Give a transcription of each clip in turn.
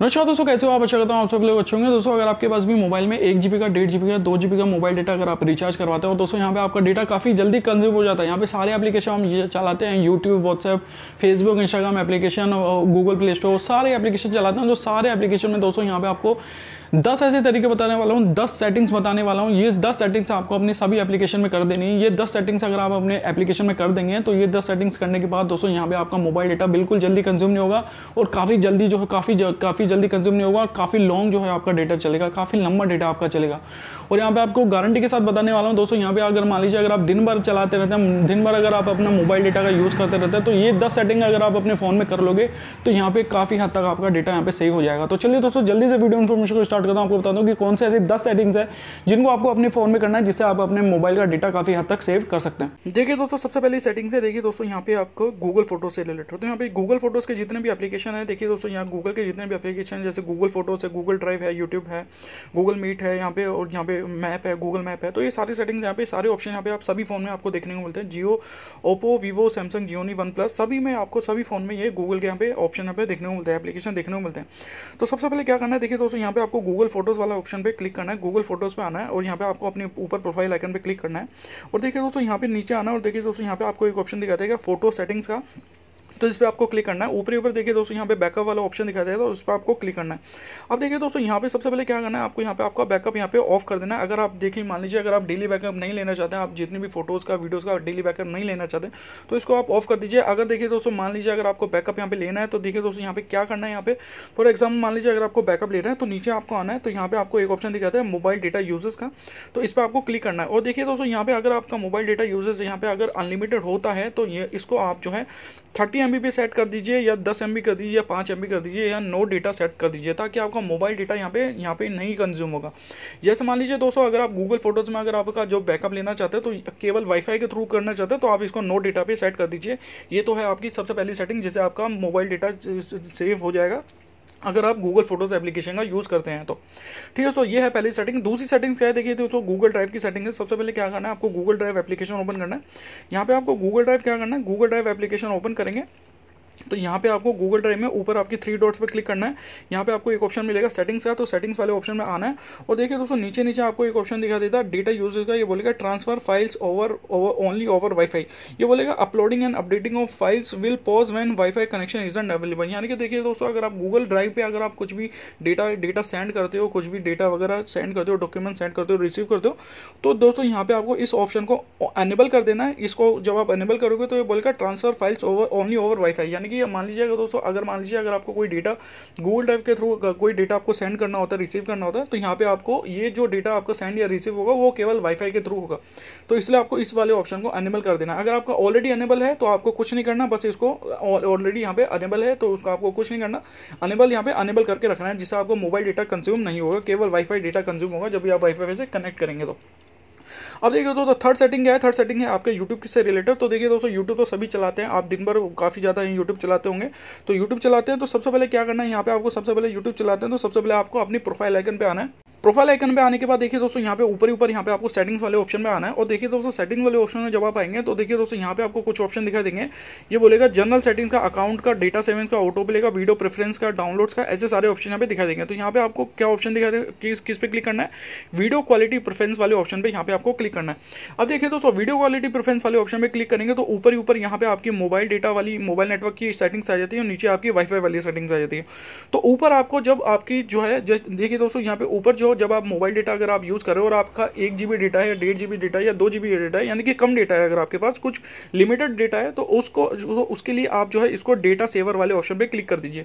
नमस्कार दोस्तों कैसे हो आप अच्छा करता हूँ आप सब लोग अच्छे होंगे दोस्तों अगर आपके पास भी मोबाइल में एक जीबी का डेढ़ जीबी का दो जीबी का मोबाइल डेटा अगर आप रिचार्ज करवाते हो दोस्तों यहाँ पे आपका डेटा काफ़ी जल्दी कंज्यूम हो जाता है यहाँ पे सारे एप्लीकेशन हम चलाते हैं YouTube WhatsApp Facebook Instagram application Google Play Store सारे एप्लीकेशन चलाते हैं जो सारे एप्लीकेशन में दोस्तों यहाँ पे आपको दस ऐसे तरीके बताने वाला हूँ दस सेटिंग्स बताने वाला हूँ ये दस सेटिंग्स आपको अपने सभी एप्लीकेशन में कर देनी है ये दस सेटिंग्स अगर आप अपने एप्लीकेशन में कर देंगे तो ये दस सेटिंग्स करने के बाद दोस्तों यहाँ पे आपका मोबाइल डेटा बिल्कुल जल्दी कंज्यूम नहीं होगा और काफ़ी जल्दी जो है काफ़ी काफ़ी जल्दी कंज्यूम नहीं होगा और काफ़ी लॉन्ग जो है आपका डेटा चलेगा काफ़ी लंबा डेटा आपका चलेगा और यहाँ पर आपको गारंटी के साथ बताने वाला हूँ दोस्तों यहाँ पे अगर मान लीजिए अगर आप दिन भर चलाते रहते हैं दिन भर अगर आप अपना मोबाइल डेटा का यूज़ करते रहते हैं तो ये दस सेटिंग अगर आप अपने फ़ोन में कर लोगे तो यहाँ पर काफ़ी हद तक आपका डेटा यहाँ पर सेव हो जाएगा तो चलिए दोस्तों जल्दी से वीडियो इन्फॉर्मेशन को स्टार्ट स्टार्ट करता हूँ आपको बता दूँ कि कौन से ऐसे दस सेटिंग्स है जिनको आपको अपने फोन में करना है जिससे आप अपने मोबाइल का डेटा काफी हद तक सेव कर सकते हैं देखिए दोस्तों सबसे पहले सेटिंग्स है देखिए दोस्तों यहाँ पे आपको गूगल फोटो से रिलेटेड होते हैं यहाँ पे गूगल फोटोज के जितने भी एप्लीकेशन है देखिए दोस्तों यहाँ गूगल के जितने भी एप्लीकेशन जैसे गूगल फोटोज है गूगल ड्राइव है यूट्यूब है गूगल मीट है यहाँ पे और यहाँ पे मैप है गूगल मैप है तो ये सारी सेटिंग्स यहाँ पे सारे ऑप्शन यहाँ पे आप सभी फोन में आपको देखने को मिलते हैं Jio Oppo Vivo Samsung Gionee OnePlus सभी में आपको सभी फोन में ये गूगल के यहाँ पे ऑप्शन यहाँ पे देखने को मिलता है एप्लीकेशन देखने को मिलते हैं तो सबसे पहले क्या करना है देखिए दोस्तों यहाँ पे आपको गूगल फोटोज़ वाला ऑप्शन पे क्लिक करना है गूगल फोटोज़ पे आना है और यहाँ पे आपको अपने ऊपर प्रोफाइल आइकन पे क्लिक करना है और देखिए दोस्तों यहाँ पे नीचे आना और देखिए दोस्तों यहाँ पे आपको एक ऑप्शन दिखा देगा फोटो सेटिंग्स का तो इस पर आपको क्लिक करना है ऊपरी ऊपर देखिए दोस्तों यहाँ पे बैकअप वाला ऑप्शन दिखाई देगा तो उस पर आपको क्लिक करना है अब देखिए दोस्तों यहाँ पे सबसे पहले क्या करना है आपको यहाँ पे आपका बैकअप यहाँ पे ऑफ कर देना है अगर आप देखिए मान लीजिए अगर आप डेली बैकअप नहीं लेना चाहते हैं आप जितनी भी फोटोज़ का वीडियोज़ का डेली बैकअप नहीं लेना चाहते तो इसको आप ऑफ कर दीजिए अगर देखिए दोस्तों मान लीजिए अगर आपको बैकअप यहाँ पे लेना है तो देखिए दोस्तों यहाँ पे क्या करना है यहाँ पे फॉर एग्जाम्पल मान लीजिए अगर आपको बैकअप लेना है तो नीचे आपको आना है तो यहाँ पे आपको एक ऑप्शन दिखाता है मोबाइल डेटा यूजेस का तो इस पर आपको क्लिक करना है और देखिए दोस्तों यहाँ पे अगर आपका मोबाइल डेटा यूजेस यहाँ पे अगर अनलिमिटेड होता है तो ये इसको आप जो है थर्टी एम सेट कर दीजिए या दस एम कर दीजिए या पाँच एम कर दीजिए या नो डेटा सेट कर दीजिए ताकि आपका मोबाइल डेटा यहाँ पे यहाँ पे नहीं कंज्यूम होगा जैसे मान लीजिए दोस्तों अगर आप गूगल फोटोज़ में अगर आपका जो बैकअप लेना चाहते हैं तो केवल वाईफाई के थ्रू करना चाहते हैं तो आप इसको नो डेटा पे सेट कर दीजिए ये तो है आपकी सबसे पहली सेटिंग जिससे आपका मोबाइल डेटा सेव हो जाएगा अगर आप गूगल फोटोज एप्लीकेशन का यूज़ करते हैं तो ठीक है तो ये है पहली सेटिंग दूसरी सेटिंग क्या है देखिए दोस्तों गूगल ड्राइव की सेटिंग है सबसे पहले क्या करना है आपको गूगल ड्राइव एप्लीकेशन ओपन करना है यहाँ पे आपको गूगल ड्राइव क्या करना है गूगल ड्राइव एप्लीकेशन ओपन करेंगे तो यहाँ पे आपको गूगल ड्राइव में ऊपर आपकी थ्री डॉट्स पे क्लिक करना है यहाँ पे आपको एक ऑप्शन मिलेगा सेटिंग्स का तो सेटिंग्स वाले ऑप्शन में आना है और देखिए दोस्तों नीचे नीचे आपको एक ऑप्शन दिखा देता है डेटा यूज का ये बोलेगा transfer files over over only over WiFi ये बोलेगा uploading and updating of files will pause when WiFi connection is and available यानी कि देखिए दोस्तों अगर आप गूगल ड्राइव पर अगर आप कुछ भी डेटा डेटा सेंड करते हो कुछ भी डेटा वगैरह सेंड करते हो डॉक्यूमेंट सेंड करते हो रिसीव करते हो तो दोस्तों यहाँ पे आपको इस ऑप्शन को एनेबल कर देना है इसको जब आप एनेबल करोगे तो ये बोलेगा transfer files over only over WiFi यानी यानी कि मान लीजिएगा दोस्तों अगर मान लीजिए अगर आपको कोई डेटा गूगल ड्राइव के थ्रू कोई डेटा आपको सेंड करना होता है रिसीव करना होता है तो यहाँ पे आपको ये जो डेटा आपका सेंड या रिसीव होगा वो केवल वाईफाई के थ्रू होगा तो इसलिए आपको इस वाले ऑप्शन को अनेबल कर देना अगर आपका ऑलरेडी अनेबल है तो आपको कुछ नहीं करना बस इसको ऑलरेडी यहाँ पे अनेबल है तो उसको आपको कुछ नहीं करना अनेबल यहाँ पे अनेबल करके रखना है जिससे आपको मोबाइल डेटा कंज्यूम नहीं होगा केवल वाईफाई डेटा कंज्यूम होगा जब भी आप वाईफाई से कनेक्ट करेंगे तो अब देखिए दोस्तों थर्ड सेटिंग क्या है थर्ड सेटिंग है आपके यूट्यूब से रिलेटेड तो देखिए दोस्तों यूट्यूब तो सभी चलाते हैं आप दिन भर काफ़ी ज़्यादा यूट्यूब चलाते होंगे तो यूट्यूब चलाते हैं तो सबसे पहले क्या करना है यहाँ पे आपको सबसे पहले यूट्यूब चलाते हैं तो सबसे पहले आपको अपनी प्रोफाइल आइकन पे आना है प्रोफाइल आइकन पे आने के बाद देखिए दोस्तों यहाँ पे ऊपर ऊपर यहाँ पे आपको सेटिंग्स वाले ऑप्शन में आना है और देखिए दोस्तों सेटिंग वाले ऑप्शन में जब आप आएंगे तो देखिए दोस्तों यहाँ पे आपको कुछ ऑप्शन दिखाई देंगे ये बोलेगा जनरल सेटिंग्स का अकाउंट का डेटा सेविंग्स का ऑटो प्ले का वीडियो प्रेफरेंस का डाउनलोड्स का ऐसे सारे ऑप्शन यहाँ पे दिखाई देंगे तो यहाँ पे आपको क्या ऑप्शन दिखाई देंगे किस पे क्लिक करना है वीडियो क्वालिटी प्रेफरेंस वाले ऑप्शन पर यहाँ पे आपको क्लिक क्लिक करना है अब देखिए दोस्तों वीडियो क्वालिटी प्रेफरेंस वाले ऑप्शन में क्लिक करेंगे तो ऊपर ही ऊपर यहाँ पे आपकी मोबाइल डेटा वाली मोबाइल नेटवर्क की सेटिंग्स आ जाती है और नीचे आपकी वाईफाई वाली सेटिंग्स आ जाती है तो ऊपर आपको जब आपकी जो है देखिए दोस्तों यहाँ पे ऊपर जो जब आप मोबाइल डेटा अगर आप यूज़ करें और आपका एक जी डेटा है डेढ़ जी डेटा या दो जी डेटा है यानी कि कम डेटा है अगर आपके पास कुछ लिमिटेड डेटा है तो उसको उसके लिए आप जो है इसको डेटा सेवर वाले ऑप्शन पर क्लिक कर दीजिए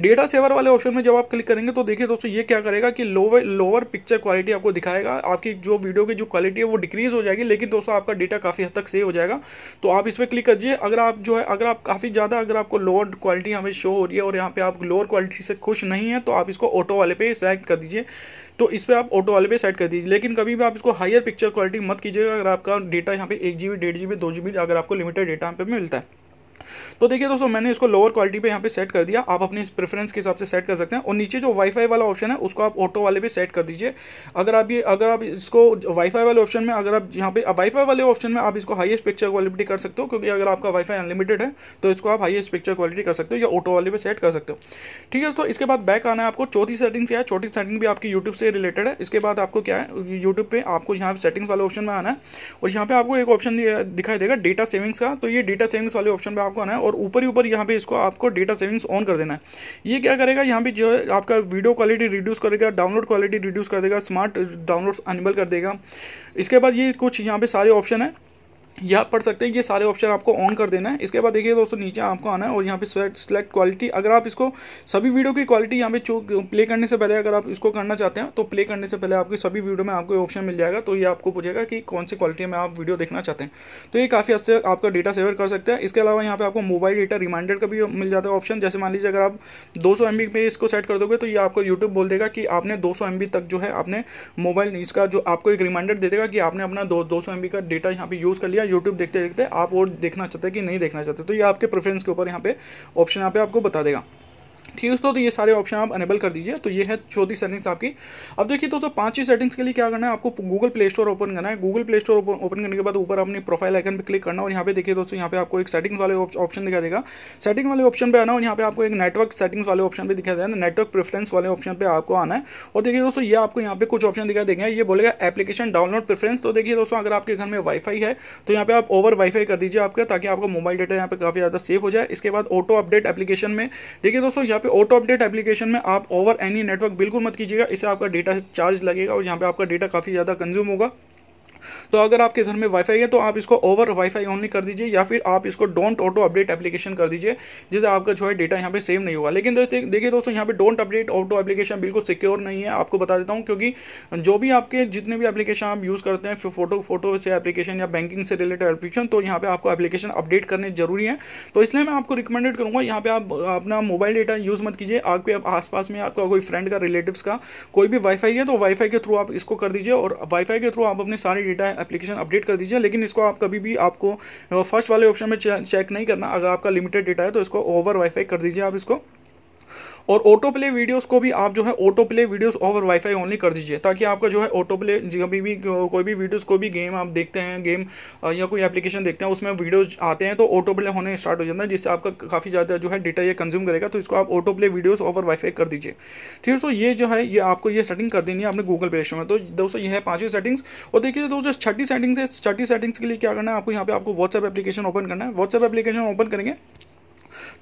डेटा सेवर वाले ऑप्शन में जब आप क्लिक करेंगे तो देखिए दोस्तों ये क्या करेगा कि लोवर लोअर पिक्चर क्वालिटी आपको दिखाएगा आपकी जो वीडियो की जो क्वालिटी है वो डिक्रीज हो जाएगी लेकिन दोस्तों आपका डेटा काफ़ी हद तक सेव हो जाएगा तो आप इस पर क्लिक करिए अगर आप जो है अगर आप काफ़ी ज़्यादा अगर आपको लोअर क्वालिटी हमें शो हो रही है और यहाँ पे आप लोअर क्वालिटी से खुश नहीं है तो आप इसको ऑटो वाले पे सेलेक्ट कर दीजिए तो इस पर आप ऑटो वाले पे सेट कर दीजिए लेकिन कभी भी आप इसको हायर पिक्चर क्वालिटी मत कीजिएगा अगर आपका डेटा यहाँ पे एक जी बी डेढ़ जी बी दो जी बी अगर आपको लिमिटेड डेटा यहाँ पे मिलता है तो देखिए दोस्तों मैंने इसको लोअर क्वालिटी पे यहाँ पे सेट कर दिया आप अपनी प्रेफरेंस के हिसाब से सेट कर सकते हैं और नीचे जो वाईफाई वाला ऑप्शन है उसको आप ऑटो वाले पे सेट कर दीजिए अगर आप ये अगर आप इसको वाईफाई वाले ऑप्शन में अगर आप यहाँ पे वाईफाई वाले ऑप्शन में आप इसको हाईएस्ट पिक्चर क्वालिटी कर सकते हो क्योंकि अगर आपका वाईफाई अनलिमिटेड है तो इसको आप हाईएस्ट पिक्चर क्वालिटी कर सकते हो या ऑटो वाले पे सेट कर सकते हो ठीक है दोस्तों इसके बाद बैक आना है आपको चौथी सेटिंग क्या है छोटी सेटिंग भी आपकी यूट्यूब से रिलेटेड है इसके बाद आपको क्या है यूट्यूब पे आपको यहाँ सेटिंग्स वाले ऑप्शन में आना है और यहाँ पे आपको एक ऑप्शन दिखाई देगा डेटा सेविंग्स का तो ये डेटा सेविंग्स वाले ऑप्शन पे आपको आना है और ऊपर ही ऊपर यहाँ पे इसको आपको डेटा सेविंग्स ऑन कर देना है ये क्या करेगा यहाँ पे जो है आपका वीडियो क्वालिटी रिड्यूस करेगा डाउनलोड क्वालिटी रिड्यूस कर देगा स्मार्ट डाउनलोड्स अनेबल कर देगा इसके बाद ये कुछ यहाँ पे सारे ऑप्शन है यहाँ पढ़ सकते हैं ये सारे ऑप्शन आपको ऑन कर देना है इसके बाद देखिए दोस्तों नीचे आपको आना है और यहाँ पे सेलेक्ट क्वालिटी अगर आप इसको सभी वीडियो की क्वालिटी यहाँ पे प्ले करने से पहले अगर आप इसको करना चाहते हैं तो प्ले करने से पहले आपके सभी वीडियो में आपको ऑप्शन मिल जाएगा तो ये आपको पूछेगा कि कौन सी क्वालिटी में आप वीडियो देखना चाहते हैं तो ये काफ़ी अच्छे आपका डेटा सेवर कर सकते हैं इसके अलावा यहाँ पर आपको मोबाइल डेटा रिमाइंडर का भी मिल जाता है ऑप्शन जैसे मान लीजिए अगर आप दो सौ पे इसको सेट कर दोगे तो ये आपको यूट्यूब बोल देगा कि आपने दो सौ तक जो है आपने मोबाइल इसका जो आपको एक रिमाइंडर दे देगा कि आपने अपना दो सौ का डेटा यहाँ पर यूज़ कर लिया यूट्यूब देखते देखते आप और देखना चाहते हैं कि नहीं देखना चाहते तो ये आपके प्रेफरेंस के ऊपर यहाँ पे ऑप्शन यहाँ पे आपको बता देगा ठीक है दोस्तों तो ये सारे ऑप्शन आप अनेबल कर दीजिए तो ये है चौथी सेटिंग्स आपकी अब देखिए दोस्तों पांच ही सेटिंग्स के लिए क्या करना है आपको गूगल प्ले स्टोर ओपन करना है गूगल प्ले स्टोर ओपन करने के बाद ऊपर अपनी प्रोफाइल आइकन पर क्लिक करना और यहाँ पे देखिए दोस्तों यहाँ पे आपको एक सेटिंग वाले ऑप्शन दिखा देगा सेटिंग वाले ऑप्शन पर आना और यहाँ पे आपको एक नेटवर्क सेटिंग्स वाले ऑप्शन भी दिखा देना नेटवर्क प्रेफरेंस वाले ऑप्शन पर आपको आना है और देखिए दोस्तों ये आपको यहाँ पे कुछ ऑप्शन दिखा देंगे ये बोलेगा एप्लीकेशन डाउनलोड प्रेफरेंस तो देखिए दोस्तों अगर आपके घर में वाईफाई है तो यहाँ पे आप ओवर वाईफाई कर दीजिए आपका ताकि आपका मोबाइल डाटा यहाँ पे काफी ज्यादा सेफ हो जाए इसके बाद ऑटो अपडेट एप्लीकेशन में देखिए दोस्तों यहाँ पे ऑटो अपडेट एप्लीकेशन में आप ओवर एनी नेटवर्क बिल्कुल मत कीजिएगा इससे आपका डेटा चार्ज लगेगा और यहाँ पे आपका डेटा काफ़ी ज़्यादा कंज्यूम होगा तो अगर आपके घर में वाईफाई है तो आप इसको ओवर वाईफाई ओनली कर दीजिए या फिर आप इसको डोंट ऑटो अपडेट एप्लीकेशन कर दीजिए जिससे आपका जो है डेटा यहाँ पे सेव नहीं होगा लेकिन दोस्तों देखिए दोस्तों यहाँ पे डोंट अपडेट ऑटो एप्लीकेशन बिल्कुल सिक्योर नहीं है आपको बता देता हूँ क्योंकि जो भी आपके जितने भी एप्लीकेशन आप यूज़ करते हैं फोटो फोटो से एप्लीकेशन या बैंकिंग से रिलेटेड एप्लीकेशन तो यहाँ पे आपको एप्लीकेशन अपडेट करने जरूरी है तो इसलिए मैं आपको रिकमेंडेड करूँगा यहाँ पे आप अपना मोबाइल डेटा यूज़ मत कीजिए आपके आसपास में आपका कोई फ्रेंड का रिलेटिव का कोई भी वाईफाई है तो वाईफाई के थ्रू आप इसको कर दीजिए और वाईफाई के थ्रू आप अपने सारे डेटा डेटा एप्लीकेशन अपडेट कर दीजिए लेकिन इसको आप कभी भी आपको फर्स्ट वाले ऑप्शन में चेक नहीं करना अगर आपका लिमिटेड डेटा है तो इसको ओवर वाईफाई कर दीजिए आप इसको और ऑटो प्ले वीडियोस को भी आप जो है auto play videos over WiFi only कर दीजिए ताकि आपका जो है ऑटो प्ले कभी भी कोई भी वीडियोस कोई भी गेम आप देखते हैं गेम या कोई एप्लीकेशन देखते हैं उसमें वीडियोस आते हैं तो ऑटो प्ले होने स्टार्ट हो जाता है जिससे आपका काफ़ी ज़्यादा जो है डेटा ये कंज्यूम करेगा तो इसको आप auto play videos over WiFi कर दीजिए ठीक है सो ये जो है ये आपको ये सेटिंग कर देनी है आपने गूगल प्ले स्टोर में तो दोस्तों ये है पाँचवीं सेटिंग्स और देखिए तो दोस्तों छठी सेटिंग्स है छठी सेटिंग्स के लिए क्या करना है आपको यहाँ पे आपको व्हाट्सएप एप्लीकेशन ओपन करना है व्हाट्सएप एप्लीकेशन ओपन करेंगे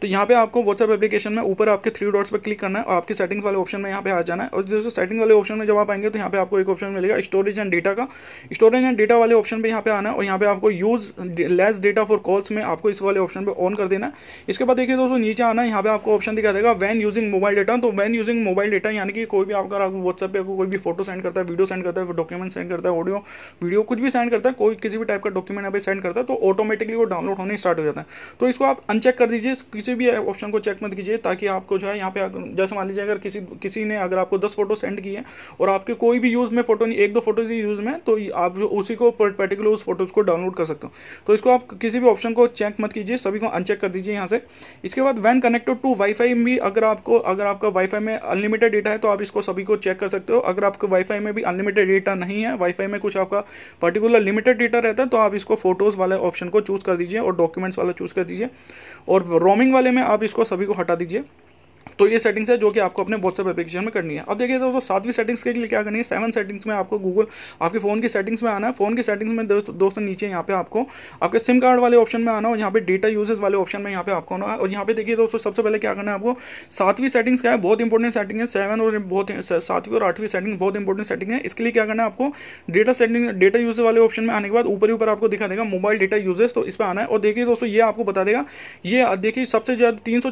तो यहाँ पे आपको व्हाट्सएप एप्लीकेशन में ऊपर आपके थ्री डॉट्स पर क्लिक करना है और आपकी सेटिंग्स वाले ऑप्शन में यहाँ पे आ जाना है और जो सेटिंग वाले ऑप्शन में जब आप आएंगे तो यहाँ पे आपको एक ऑप्शन मिलेगा स्टोरेज एंड डेटा का स्टोरेज एंड डेटा वाले ऑप्शन पर यहाँ पे आना है और यहाँ पे आपको use less data for calls में आपको इस वाले ऑप्शन पर ऑन कर देना है इसके बाद देखिए दोस्तों नीचे आना यहाँ पे आपको ऑप्शन दिखा देगा वैन यूजिंग मोबाइल डेटा तो वैन यूजिंग मोबाइल डेटा यानी कि कोई भी आपका व्हाट्सएप पर कोई भी फोटो सेंड करता है वीडियो सेंड करता है डॉक्यूमेंट सेंड करता है ऑडियो वीडियो कुछ भी सेंड करता है कोई किसी भी टाइप का डॉक्यूमेंट यहाँ पे सेंड करता है तो ऑटोमेटिकली वो डाउनलोड होने स्टार्ट हो जाता है तो इसको आप अनचेक कर दीजिए किसी भी ऑप्शन को चेक मत कीजिए ताकि आपको जो है यहाँ पे जैसे मान लीजिए अगर किसी किसी ने अगर आपको दस फोटो सेंड किए और आपके कोई भी यूज़ में फोटो नहीं एक दो फोटो यूज़ में तो आप जो उसी को पर्टिकुलर उस फोटोज़ को डाउनलोड कर सकते हो तो इसको आप किसी भी ऑप्शन को चेक मत कीजिए सभी को अनचेक कर दीजिए यहाँ से इसके बाद वैन कनेक्टेड टू वाईफाई भी अगर आपको अगर आपका वाईफाई में अनलिमिटेड डेटा है तो आप इसको सभी को चेक कर सकते हो अगर आपके वाईफाई में भी अनलिमिटेड डेटा नहीं है वाईफाई में कुछ आपका पर्टिकुलर लिमिटेड डेटा रहता है तो आप इसको फोटोज़ वाले ऑप्शन को चूज़ कर दीजिए और डॉक्यूमेंट्स वाला चूज़ कर दीजिए और रोम फॉर्मिंग वाले में आप इसको सभी को हटा दीजिए तो ये सेटिंग्स है जो कि आपको अपने व्हाट्सएप एप्लीकेशन में करनी है अब देखिए दोस्तों सातवीं सेटिंग्स के लिए क्या करनी है सेवन सेटिंग्स में आपको गूगल आपके फ़ोन की सेटिंग्स में आना है फ़ोन की सेटिंग्स में दोस्तों नीचे यहाँ पे आपको आपके सिम कार्ड वाले ऑप्शन में आना और यहाँ पे डेटा यूजेज वाले ऑप्शन में यहाँ पे आपको आना और यहाँ पे देखिए दोस्तों सबसे पहले क्या करना है आपको सातवीं सेटिंग्स का है बहुत इंपॉर्टेंट सेटिंग है सेवन और बहुत सातवीं और आठवीं सेटिंग बहुत इंपॉर्टेंट सेटिंग है इसके लिए क्या करना है आपको डेटा सेटिंग डेटा यूजेज वाले ऑप्शन में आने के बाद ऊपर ऊपर आपको दिखा देगा मोबाइल डेटा यूजेज तो इस पर आना है और देखिए दोस्तों ये आपको बता देगा ये देखिए सबसे ज़्यादा तीन सौ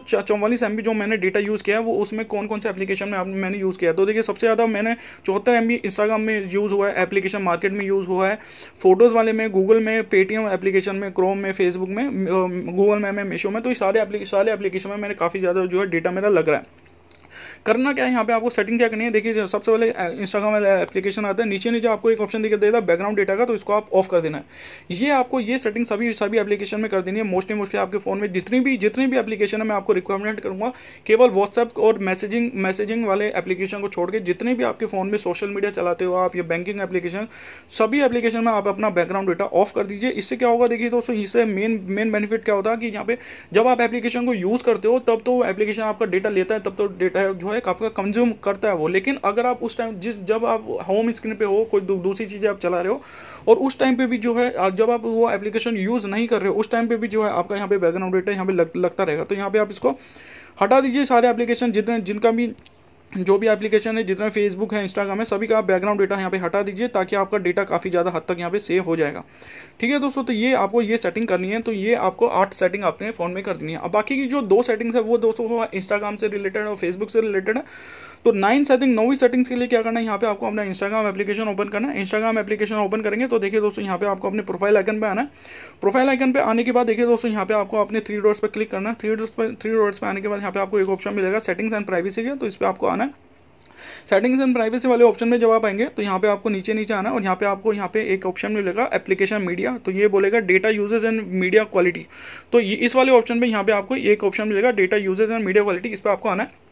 जो मैंने डेटा यूज़ किया है वो उसमें कौन कौन से एप्लीकेशन में मैंने यूज़ किया तो देखिए सबसे ज़्यादा मैंने चौहत्तर एम इंस्टाग्राम में यूज़ हुआ है एप्लीकेशन मार्केट में यूज़ हुआ है फोटोज़ वाले में गूगल में पेटीएम एप्लीकेशन में क्रोम में फेसबुक में गूगल में मीशो में तो ये सारे सारे एप्लीकेशन में मैंने काफ़ी ज़्यादा जो है डेटा मेरा लग रहा है करना क्या है यहाँ पे आपको सेटिंग क्या करनी है देखिए सबसे पहले इंस्टाग्राम एप्लीकेशन आता है नीचे नीचे आपको एक ऑप्शन दिख देता है बैकग्राउंड डेटा का तो इसको आप ऑफ कर देना है ये आपको ये सेटिंग सभी सभी एप्लीकेशन में कर देनी है मोस्टली मोस्टली आपके फोन में जितनी भी जितनी भी एप्लीकेशन है मैं आपको रिकमेंड करूँगा केवल व्हाट्सएप और मैसेजिंग मैसेजिंग वाले एप्लीकेशन को छोड़ के जितने भी आपके फोन में सोशल मीडिया चलाते हो आप या बैंकिंग एप्लीकेशन सभी एप्लीकेशन में आप अपना बैकग्राउंड डेटा ऑफ कर दीजिए इससे क्या होगा देखिए दोस्तों इससे मेन मेन बेनिफिट क्या होता है कि यहाँ पे जब आप एप्लीकेशन को यूज़ करते हो तब तो एप्लीकेशन आपका डेटा लेता है तब तो डेटा जो है आपका कंज्यूम करता है वो लेकिन अगर आप उस टाइम जिस जब आप होम स्क्रीन पे हो कोई दूसरी चीज़ें आप चला रहे हो और उस टाइम पे भी जो है जब आप वो एप्लीकेशन यूज़ नहीं कर रहे हो उस टाइम पे भी जो है आपका यहाँ पे बैकग्राउंड डेटा यहाँ पे लग, लगता रहेगा तो यहाँ पे आप इसको हटा दीजिए सारे एप्लीकेशन जितने जिनका भी जो भी एप्लीकेशन है जितना फेसबुक है इंस्टाग्राम है सभी का आप बैकग्राउंड डेटा यहाँ पे हटा दीजिए ताकि आपका डेटा काफ़ी ज़्यादा हद तक यहाँ पे सेव हो जाएगा ठीक है दोस्तों तो ये आपको ये सेटिंग करनी है तो ये आपको आठ सेटिंग आपने फ़ोन में कर देनी है अब बाकी की जो दो सेटिंग्स है वो दोस्तों इंस्टाग्राम से रिलेटेड और फेसबुक से रिलेटेड है तो नाइन सेटिंग नौवीं सेटिंग्स के लिए क्या करना है यहाँ पे आपको अपना इंस्टाग्राम एप्लीकेशन ओपन करना है इंस्टाग्राम एप्लीकेशन ओपन करेंगे तो देखिए दोस्तों यहाँ पे आपको अपने प्रोफाइल आइकन पे आना है प्रोफाइल आइकन पे आने के बाद देखिए दोस्तों यहाँ पे आपको अपने थ्री डॉट्स पर क्लिक करना है थ्री डॉट्स पर थ्री डॉट्स पे आने के बाद यहाँ पे आपको एक ऑप्शन मिलेगा सेटिंग्स एंड प्राइवेसी के तो इस पर आपको आना है सेटिंग्स एंड प्राइवेसी वाले ऑप्शन में जब आप आएंगे तो यहाँ पे आपको नीचे नीचे आना और यहाँ पे आपको यहाँ पे एक ऑप्शन मिलेगा एप्लीकेशन मीडिया तो ये बोलेगा data usage and media quality तो इस वाले ऑप्शन में यहाँ पे आपको एक ऑप्शन मिलेगा data usage and media quality इस पर आपको आना है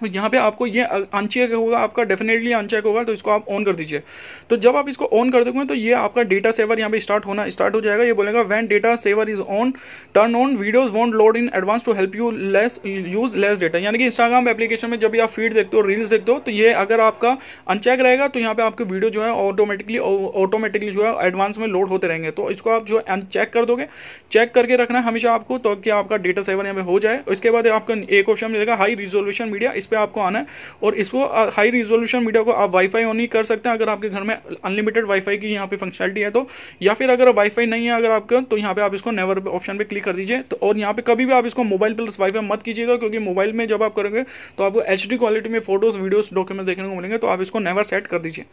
तो यहाँ पे आपको ये अनचेक होगा आपका डेफिनेटली अनचेक होगा तो इसको आप ऑन कर दीजिए तो जब आप इसको ऑन कर दोगे तो ये आपका डेटा सेवर यहाँ पे स्टार्ट होना स्टार्ट हो जाएगा ये बोलेगा when data saver is on turn on videos won't load in advance to help you less use less data यानी कि इंस्टाग्राम एप्लीकेशन में जब भी आप फीड देखते हो रील्स देखते हो तो ये अगर आपका अनचेक रहेगा तो यहाँ पे आपके वीडियो जो है ऑटोमेटिकली ऑटोमेटिकली जो है एडवांस में लोड होते रहेंगे तो इसको आप जो है अनचेक कर दोगे चेक करके रखना है हमेशा आपको तो कि आपका डेटा सेवर यहाँ पे हो जाए उसके बाद आपका एक ऑप्शन मिलेगा हाई रिजोल्यूशन मीडिया इस पर आपको आना है और इसको हाई रिजोल्यूशन मीडिया को आप वाईफाई ऑन ही कर सकते हैं अगर आपके घर में अनलिमिटेड वाईफाई की यहाँ पे फंक्शनलिटी है तो या फिर अगर वाईफाई नहीं है अगर आपके तो यहाँ पे आप इसको नेवर ऑप्शन पे क्लिक कर दीजिए तो और यहाँ पे कभी भी आप इसको मोबाइल प्लस वाईफाई मत कीजिएगा क्योंकि मोबाइल में जब आप करेंगे तो आपको एच क्वालिटी में फोटोज वीडियोज डॉक्यूमेंट देखने को मिलेंगे तो आप इसको नेवर सेट कर दीजिए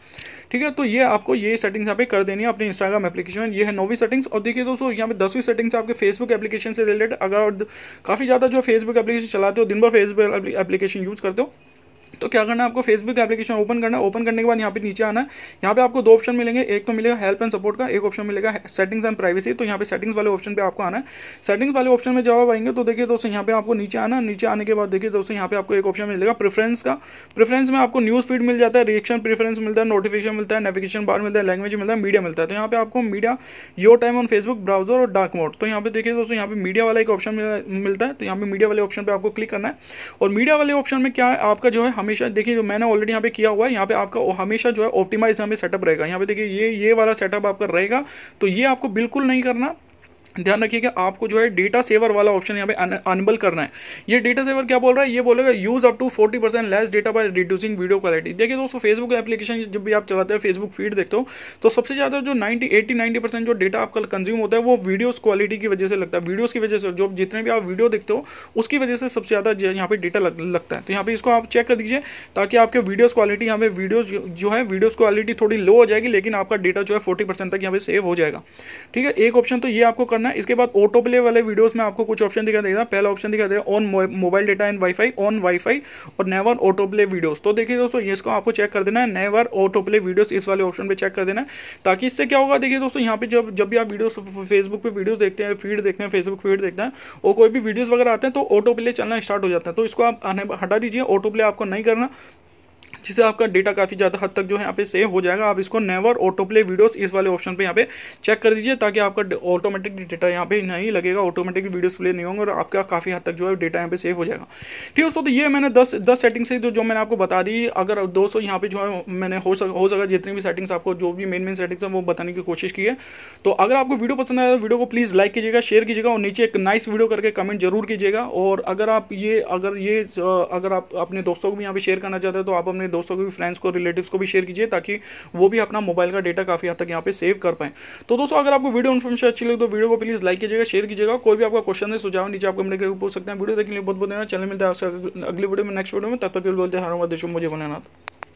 ठीक है तो ये आपको ये सेटिंग्स यहाँ पे कर देनी है अपने इंस्टाग्राम एप्लीकेशन ये है नौवीं सेटिंग्स और देखिए दोस्तों यहाँ पे दसवीं सेटिंग्स आपके फेसबुक एप्लीकेशन से रिलेटेड अगर काफ़ी ज़्यादा जो फेसबुक एप्लीकेशन चलाते हो दिन भर फेसबुक एप्लीकेशन यूज़ कर दो तो क्या करना है आपको फेसबुक एप्लीकेशन ओपन करना है ओपन करने के बाद यहाँ पे नीचे आना है यहाँ पे आपको दो ऑप्शन मिलेंगे एक तो मिलेगा हेल्प एंड सपोर्ट का एक ऑप्शन मिलेगा सेटिंग्स एंड प्राइवेसी तो यहाँ पे सेटिंग्स वाले ऑप्शन पे आपको आना है सेटिंग्स वाले ऑप्शन में जब आप आएंगे तो देखिए दोस्तों यहाँ पे आपको नीचे आना नीचे आने के बाद देखिए दोस्तों यहाँ पे आपको एक ऑप्शन मिलेगा प्रेफरेंस का प्रेफरेंस में आपको न्यूज़ फीड मिल जाता है रिएक्शन प्रेफरेंस मिलता है नोटिफिकेशन मिलता है नेविगेशन बार मिलता है लैंग्वेज मिलता है मीडिया मिलता है तो यहाँ पे आपको media your time on Facebook browser और डार्क मोड तो यहाँ पे देखिए दोस्तों यहाँ पे मीडिया वाला एक ऑप्शन मिलता है तो यहाँ पे मीडिया वाले ऑप्शन पर आपको क्लिक करना है और मीडिया वाले ऑप्शन में क्या है आपका जो है हमेशा देखिए मैंने ऑलरेडी यहाँ पे किया हुआ है यहाँ पे आपका हमेशा जो है ऑप्टिमाइज हमें सेटअप रहेगा यहाँ पे देखिए ये ये वाला सेटअप आपका रहेगा तो ये आपको बिल्कुल नहीं करना ध्यान रखिएगा आपको जो है डेटा सेवर वाला ऑप्शन यहाँ पे अनबल करना है ये डेटा सेवर क्या बोल रहा है ये बोलेगा use up to 40 percent less data by reducing video quality देखिए दोस्तों फेसबुक एप्लीकेशन जब भी आप चलाते हो फेसबुक फीड देखते हो तो सबसे ज़्यादा जो नाइनटी एटी नाइनटी परसेंट जो डेटा आपका कंज्यूम होता है वो वीडियोज़ क्वालिटी की वजह से लगता है वीडियोज़ की वजह से जो जितने भी आप वीडियो देखते हो उसकी वजह से सबसे ज़्यादा यहाँ पर डेटा लग, लगता है तो यहाँ पर इसको आप चेक कर दीजिए ताकि आपके वीडियोज़ क्वालिटी यहाँ पे वीडियोज जो है वीडियोज़ क्वालिटी थोड़ी लो हो जाएगी लेकिन आपका डेटा जो है फोर्टी तक यहाँ पे सेव हो जाएगा ठीक है एक ऑप्शन तो ये आपको करना करना है इसके बाद ऑटो प्ले वाले वीडियोस में आपको कुछ ऑप्शन दिखा देगा पहला ऑप्शन दिखा देगा on mobile data and wifi on wifi और नेवर ऑटो प्ले वीडियोस तो देखिए दोस्तों ये इसको आपको चेक कर देना है नेवर ऑटो प्ले वीडियोस इस वाले ऑप्शन पे चेक कर देना ताकि इससे क्या होगा देखिए दोस्तों यहाँ पे जब जब भी आप वीडियोस फेसबुक पे वीडियोस देखते हैं फीड देखते हैं फेसबुक फीड देखते हैं और कोई भी वीडियोस वगैरह आते हैं तो ऑटो प्ले चलना स्टार्ट हो जाता है तो इसको आप हटा दीजिए ऑटो प्ले आपको नहीं करना जिससे आपका डेटा काफ़ी ज़्यादा हद तक जो है यहाँ पे सेव हो जाएगा आप इसको नेवर ऑटो प्ले वीडियोज़ इस वाले ऑप्शन पे यहाँ पे चेक कर दीजिए ताकि आपका ऑटोमेटिक डेटा यहाँ पे नहीं लगेगा ऑटोमेटिक वीडियोज प्ले नहीं होंगे और आपका काफ़ी हद तक जो है डेटा यहाँ पे सेव हो जाएगा ठीक है दोस्तों तो ये मैंने दस दस सेटिंग्स से जो, मैंने आपको बता दी अगर दोस्तों यहाँ पे जो है मैंने हो सक हो सका जितनी भी सेटिंग्स आपको जो भी मेन मेन सेटिंग्स हैं वो बताने की कोशिश की है तो अगर आपको वीडियो पसंद आया तो वीडियो को प्लीज़ लाइक कीजिएगा शेयर कीजिएगा और नीचे एक नाइस वीडियो करके कमेंट जरूर कीजिएगा और अगर आप ये अगर ये अगर आप अपने दोस्तों को भी यहाँ पे शेयर करना चाहते हैं तो आप अपने दोस्तों को भी फ्रेंड्स को रिलेटिव्स को भी शेयर कीजिए ताकि वो भी अपना मोबाइल का डेटा काफ़ी हद तक यहाँ पे सेव कर पाए तो दोस्तों अगर आपको वीडियो इन्फॉर्मेशन अच्छी लगी तो वीडियो को प्लीज़ लाइक कीजिएगा शेयर कीजिएगा कोई भी आपका क्वेश्चन है सुझाव नीचे आपको कमेंट करके पूछ सकते हैं वीडियो देखने के लिए बहुत बहुत देना चैनल मिलता है आपसे अगली वीडियो में नेक्स्ट वीडियो में तब तक बोलते हैं हर देशों मुझे बनाना